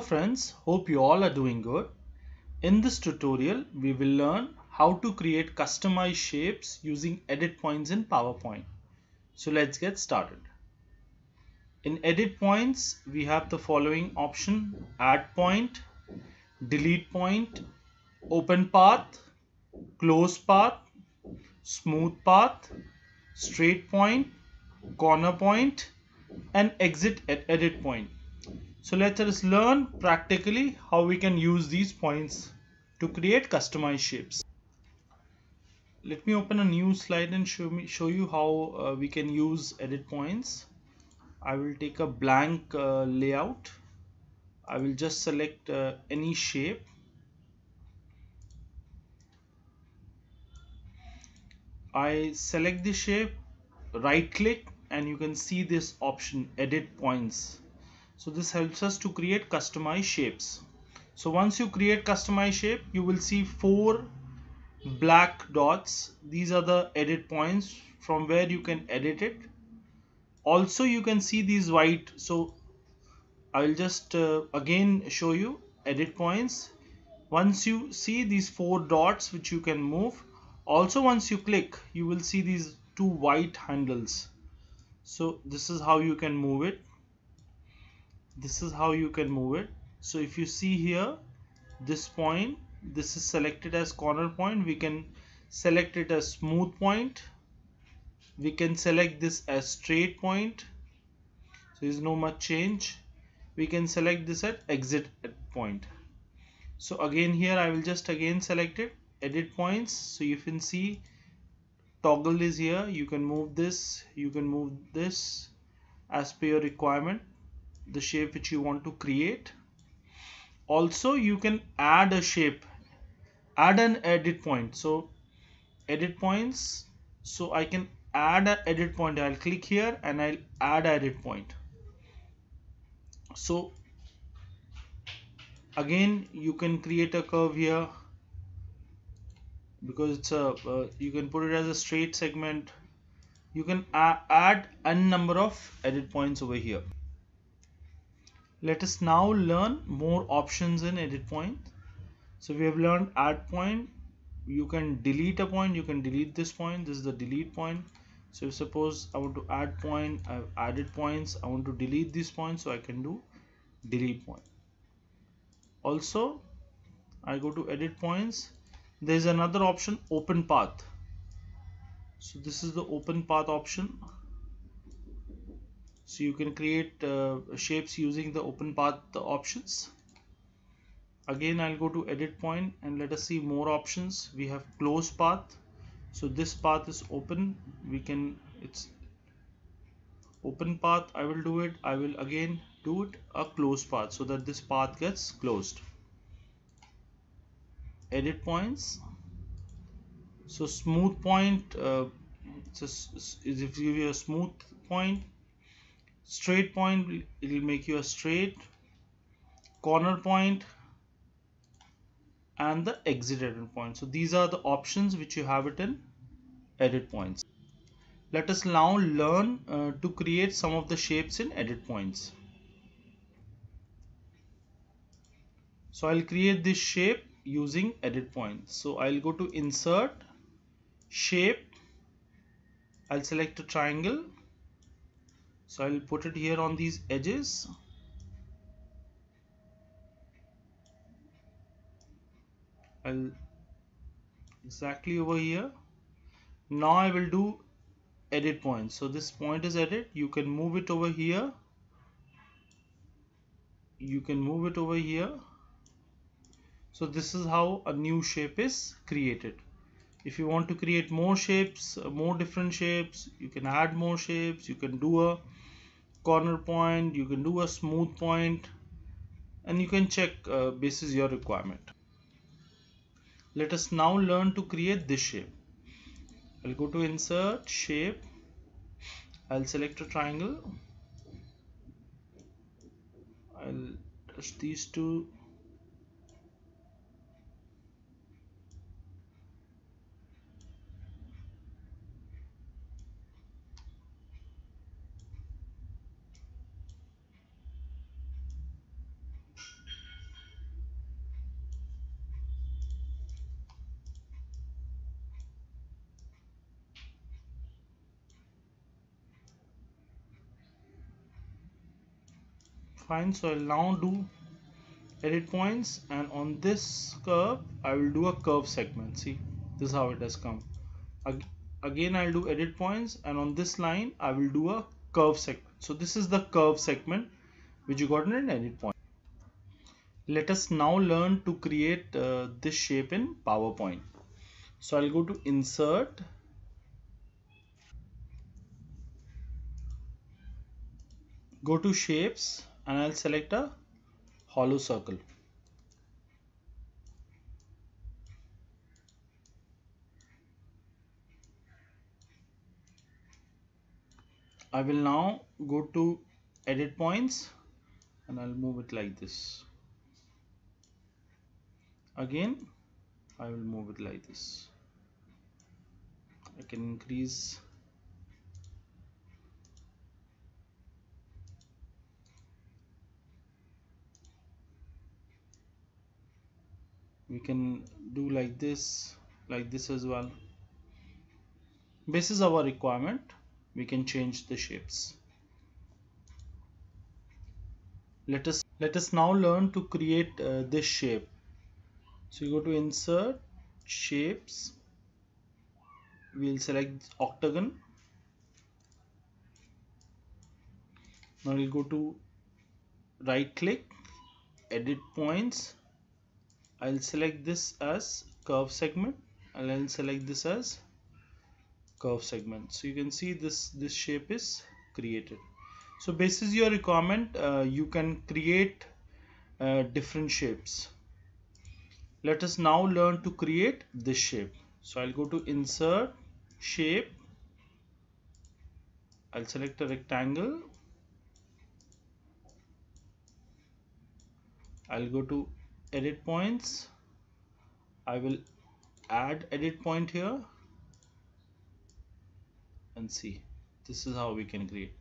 Hello friends, hope you all are doing good. In this tutorial, we will learn how to create customized shapes using edit points in PowerPoint. So let's get started. In edit points, we have the following option, add point, delete point, open path, close path, smooth path, straight point, corner point, and exit at edit point. So let us learn practically how we can use these points to create customized shapes. Let me open a new slide and show me show you how uh, we can use edit points. I will take a blank uh, layout. I will just select uh, any shape. I select the shape, right click and you can see this option edit points so this helps us to create customized shapes so once you create customized shape you will see four black dots these are the edit points from where you can edit it also you can see these white so I will just uh, again show you edit points once you see these four dots which you can move also once you click you will see these two white handles so this is how you can move it this is how you can move it so if you see here this point this is selected as corner point we can select it as smooth point we can select this as straight point so there is no much change we can select this at exit point so again here I will just again select it edit points so you can see toggle is here you can move this you can move this as per your requirement the shape which you want to create also you can add a shape add an edit point so edit points so I can add an edit point I'll click here and I'll add edit point so again you can create a curve here because it's a uh, you can put it as a straight segment you can add a number of edit points over here let us now learn more options in edit point. So we have learned add point. You can delete a point. You can delete this point. This is the delete point. So suppose I want to add point, I've added points. I want to delete these points. So I can do delete point. Also, I go to edit points. There's another option open path. So this is the open path option so you can create uh, shapes using the open path options again I'll go to edit point and let us see more options we have close path so this path is open we can it's open path I will do it I will again do it a close path so that this path gets closed edit points so smooth point uh, just if you give you a smooth point straight point it will make you a straight corner point and the exit edit point so these are the options which you have it in edit points let us now learn uh, to create some of the shapes in edit points so I'll create this shape using edit points so I'll go to insert shape I'll select a triangle so I'll put it here on these edges I'll exactly over here now I will do edit point so this point is edit you can move it over here you can move it over here so this is how a new shape is created if you want to create more shapes more different shapes you can add more shapes you can do a corner point you can do a smooth point and you can check uh, basis your requirement let us now learn to create this shape I'll go to insert shape I'll select a triangle I'll touch these two fine so I'll now do edit points and on this curve I will do a curve segment see this is how it has come again I'll do edit points and on this line I will do a curve segment so this is the curve segment which you got in an edit point let us now learn to create uh, this shape in PowerPoint so I'll go to insert go to shapes and I'll select a hollow circle. I will now go to edit points and I'll move it like this again I will move it like this I can increase we can do like this like this as well this is our requirement we can change the shapes let us let us now learn to create uh, this shape so you go to insert shapes we'll select octagon now we'll go to right click edit points I'll select this as curve segment and I'll select this as curve segment so you can see this this shape is created so basis your requirement uh, you can create uh, different shapes let us now learn to create this shape so I'll go to insert shape I'll select a rectangle I'll go to edit points I will add edit point here and see this is how we can create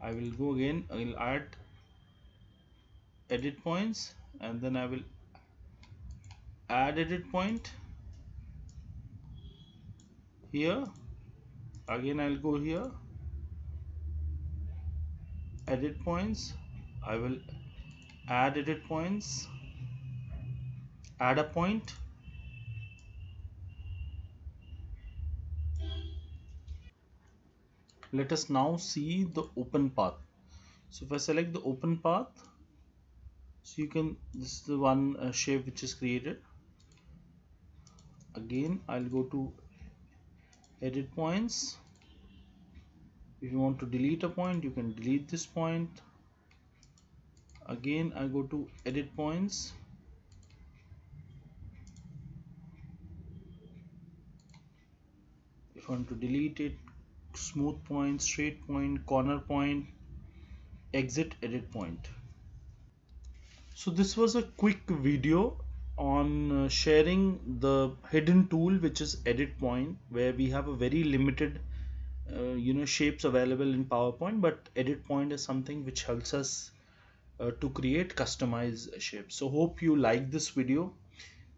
I will go again I will add edit points and then I will add edit point here again I'll go here edit points I will add edit points add a point let us now see the open path so if I select the open path so you can this is the one uh, shape which is created again I'll go to edit points if you want to delete a point you can delete this point again I go to edit points to delete it smooth point straight point corner point exit edit point so this was a quick video on uh, sharing the hidden tool which is edit point where we have a very limited uh, you know shapes available in PowerPoint but edit point is something which helps us uh, to create customized shapes so hope you like this video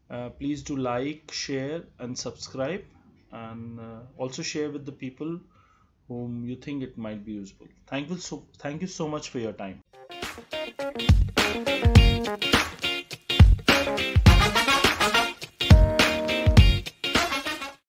uh, please do like share and subscribe and uh, also share with the people whom you think it might be useful. Thank you so, thank you so much for your time.